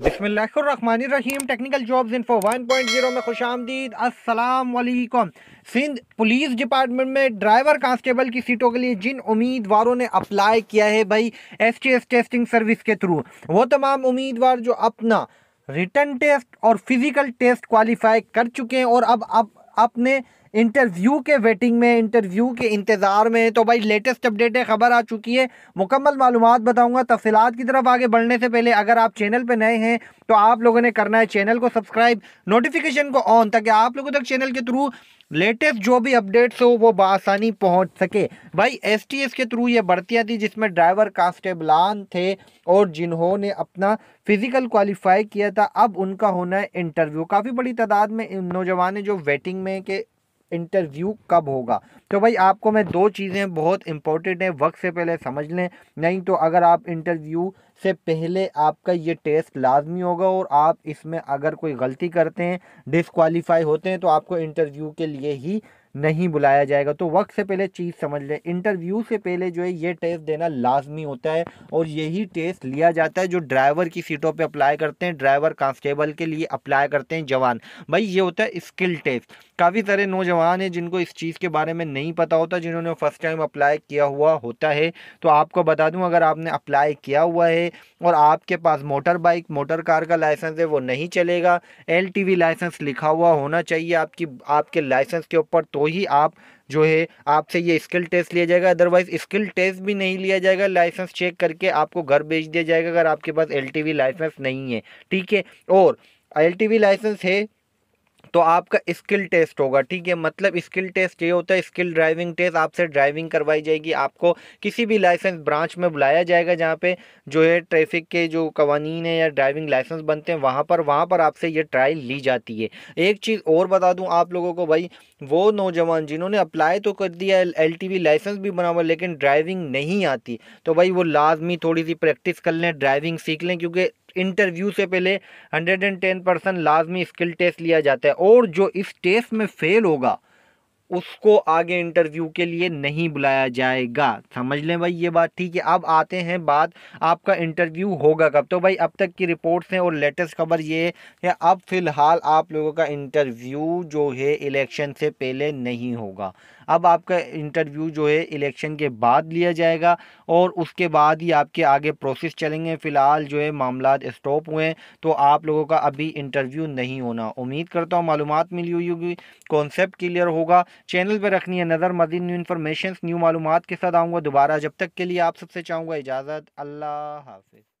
बिसमीम technical jobs info 1.0 में खुश आमदीद असलकम सिंध पुलिस डिपार्टमेंट में ड्राइवर कांस्टेबल की सीटों के लिए जिन उम्मीदवारों ने अप्लाई किया है भाई एस टेस्टिंग सर्विस के थ्रू वो तमाम उम्मीदवार जो अपना रिटर्न टेस्ट और फिज़िकल टेस्ट क्वालिफाई कर चुके हैं और अब अब अपने इंटरव्यू के वेटिंग में इंटरव्यू के इंतज़ार में तो भाई लेटेस्ट अपडेट है ख़बर आ चुकी है मुकम्मल मालूम बताऊँगा तफसीत की तरफ आगे बढ़ने से पहले अगर आप चैनल पर नए हैं तो आप लोगों ने करना है चैनल को सब्सक्राइब नोटिफिकेशन को ऑन ताकि आप लोगों तक चैनल के थ्रू लेटेस्ट जो भी अपडेट्स हो वो बसानी पहुंच सके भाई एसटीएस के थ्रू ये भर्तियाँ थी जिसमें ड्राइवर कांस्टेबलान थे और जिन्होंने अपना फिज़िकल क्वालिफाई किया था अब उनका होना है इंटरव्यू काफ़ी बड़ी तादाद में नौजवान जो वेटिंग में के इंटरव्यू कब होगा तो भाई आपको मैं दो चीज़ें बहुत इंपॉर्टेंट हैं वक्त से पहले समझ लें नहीं तो अगर आप इंटरव्यू से पहले आपका ये टेस्ट लाजमी होगा और आप इसमें अगर कोई गलती करते हैं डिसक्वालीफाई होते हैं तो आपको इंटरव्यू के लिए ही नहीं बुलाया जाएगा तो वक्त से पहले चीज़ समझ लें इंटरव्यू से पहले जो है ये टेस्ट देना लाजमी होता है और यही टेस्ट लिया जाता है जो ड्राइवर की सीटों पे अप्लाई करते हैं ड्राइवर कांस्टेबल के लिए अप्लाई करते हैं जवान भाई ये होता है स्किल टेस्ट काफ़ी सारे नौजवान हैं जिनको इस चीज़ के बारे में नहीं पता होता जिन्होंने फ़र्स्ट टाइम अप्लाई किया हुआ होता है तो आपको बता दूं अगर आपने अप्लाई किया हुआ है और आपके पास मोटर बाइक मोटर कार का लाइसेंस है वो नहीं चलेगा एल लाइसेंस लिखा हुआ होना चाहिए आपकी आपके लाइसेंस के ऊपर तो ही आप जो है आपसे ये स्किल टेस्ट लिया जाएगा अदरवाइज स्किल टेस्ट भी नहीं लिया जाएगा लाइसेंस चेक करके आपको घर भेज दिया जाएगा अगर आपके पास एल लाइसेंस नहीं है ठीक है और एल लाइसेंस है तो आपका स्किल टेस्ट होगा ठीक है मतलब स्किल टेस्ट ये होता है स्किल ड्राइविंग टेस्ट आपसे ड्राइविंग करवाई जाएगी आपको किसी भी लाइसेंस ब्रांच में बुलाया जाएगा जहाँ पे जो है ट्रैफिक के जो कवानीन है या ड्राइविंग लाइसेंस बनते हैं वहाँ पर वहाँ पर आपसे ये ट्रायल ली जाती है एक चीज़ और बता दूँ आप लोगों को भाई वो नौजवान जिन्होंने अप्लाई तो कर दिया एल टी लाइसेंस भी बना हुआ लेकिन ड्राइविंग नहीं आती तो भाई वो लाजमी थोड़ी सी प्रैक्टिस कर लें ड्राइविंग सीख लें क्योंकि इंटरव्यू से पहले 110 परसेंट लाजमी स्किल टेस्ट लिया जाता है और जो इस टेस्ट में फेल होगा उसको आगे इंटरव्यू के लिए नहीं बुलाया जाएगा समझ लें भाई ये बात ठीक है अब आते हैं बात आपका इंटरव्यू होगा कब तो भाई अब तक की रिपोर्ट्स हैं और लेटेस्ट खबर ये है अब फ़िलहाल आप लोगों का इंटरव्यू जो है इलेक्शन से पहले नहीं होगा अब आपका इंटरव्यू जो है इलेक्शन के बाद लिया जाएगा और उसके बाद ही आपके आगे प्रोसेस चलेंगे फ़िलहाल जो है मामला स्टॉप हुए हैं तो आप लोगों का अभी इंटरव्यू नहीं होना उम्मीद करता हूँ मालूम मिली हुई होगी कॉन्सेप्ट क्लियर होगा चैनल पर रखनी है नज़र मजीद न्यू इन्फॉर्मेशन न्यू मालूम के साथ आऊँगा दोबारा जब तक के लिए आप सबसे चाहूँगा इजाज़त अल्लाह हाफिज़